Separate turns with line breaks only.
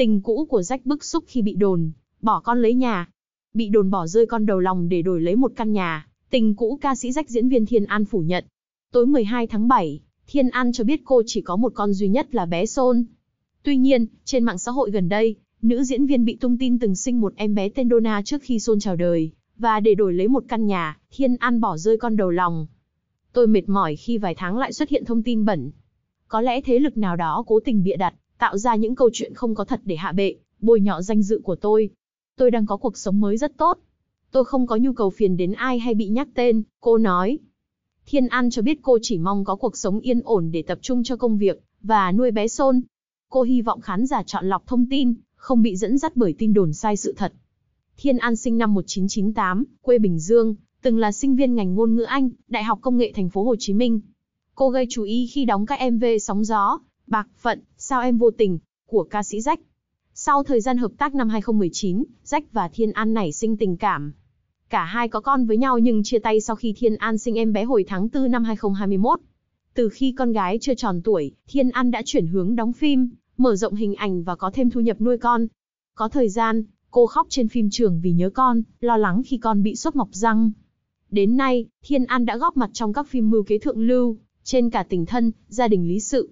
Tình cũ của Jack bức xúc khi bị đồn, bỏ con lấy nhà. Bị đồn bỏ rơi con đầu lòng để đổi lấy một căn nhà, tình cũ ca sĩ Jack diễn viên Thiên An phủ nhận. Tối 12 tháng 7, Thiên An cho biết cô chỉ có một con duy nhất là bé Sôn. Tuy nhiên, trên mạng xã hội gần đây, nữ diễn viên bị tung tin từng sinh một em bé tên Dona trước khi Sôn chào đời, và để đổi lấy một căn nhà, Thiên An bỏ rơi con đầu lòng. Tôi mệt mỏi khi vài tháng lại xuất hiện thông tin bẩn. Có lẽ thế lực nào đó cố tình bịa đặt, tạo ra những câu chuyện không có thật để hạ bệ, bôi nhọ danh dự của tôi. Tôi đang có cuộc sống mới rất tốt. Tôi không có nhu cầu phiền đến ai hay bị nhắc tên, cô nói. Thiên An cho biết cô chỉ mong có cuộc sống yên ổn để tập trung cho công việc, và nuôi bé Sôn. Cô hy vọng khán giả chọn lọc thông tin, không bị dẫn dắt bởi tin đồn sai sự thật. Thiên An sinh năm 1998, quê Bình Dương, từng là sinh viên ngành ngôn ngữ Anh, Đại học Công nghệ Thành phố Hồ Chí Minh. Cô gây chú ý khi đóng các MV sóng gió, Bạc Phận, Sao Em Vô Tình, của ca sĩ Rách. Sau thời gian hợp tác năm 2019, Rách và Thiên An nảy sinh tình cảm. Cả hai có con với nhau nhưng chia tay sau khi Thiên An sinh em bé hồi tháng 4 năm 2021. Từ khi con gái chưa tròn tuổi, Thiên An đã chuyển hướng đóng phim, mở rộng hình ảnh và có thêm thu nhập nuôi con. Có thời gian, cô khóc trên phim trường vì nhớ con, lo lắng khi con bị sốt mọc răng. Đến nay, Thiên An đã góp mặt trong các phim mưu kế thượng lưu, trên cả tình thân, gia đình lý sự,